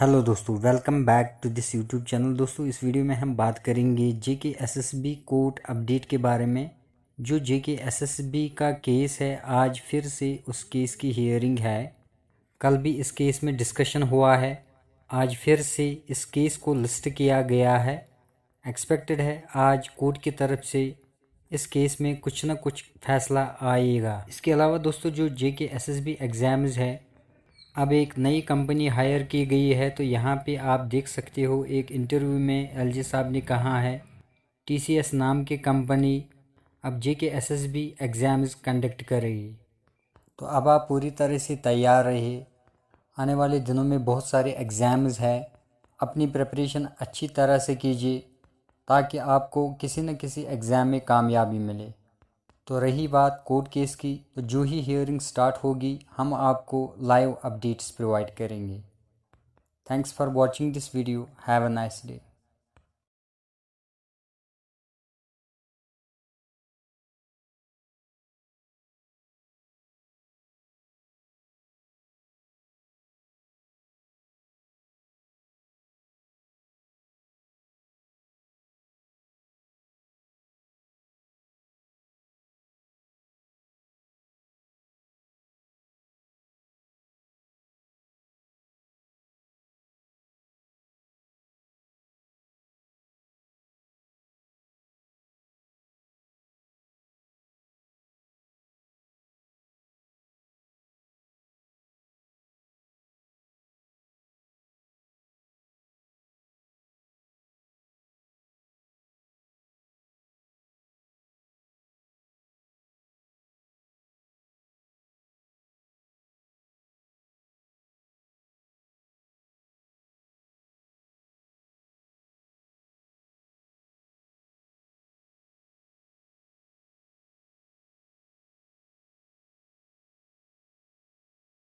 hello दोस्तों welcome back to this YouTube channel दोस्तों इस वीडियो में हम बात करेंगे J K S S B court update के बारे में जो J K S S B का केस है आज फिर से उस केस की हियरिंग है कल भी इस केस में डिस्कशन हुआ है आज फिर से इस केस को लिस्ट किया गया है एक्सपेक्टेड है आज कोर्ट की तरफ से इस केस में कुछ ना कुछ फैसला आएगा इसके अलावा दोस्तों जो J K S S B exams है अब एक नई कंपनी हायर की गई है तो यहाँ पे आप देख सकते हो एक इंटरव्यू में एलजी साहब ने कहा है टीसीएस नाम की कंपनी अब J K S S B exams conduct करेगी तो अब आप पूरी तरह से तैयार रहे आने वाले दिनों में बहुत सारे एग्ज़ाम्स हैं अपनी प्रिपरेशन अच्छी तरह से कीजिए ताकि आपको किसी न किसी एग्ज़ाम में कामयाबी मिले तो रही बात कोर्ट केस की तो जो ही हियरिंग स्टार्ट होगी हम आपको लाइव अपडेट्स प्रोवाइड करेंगे thanks for watching this video have a nice day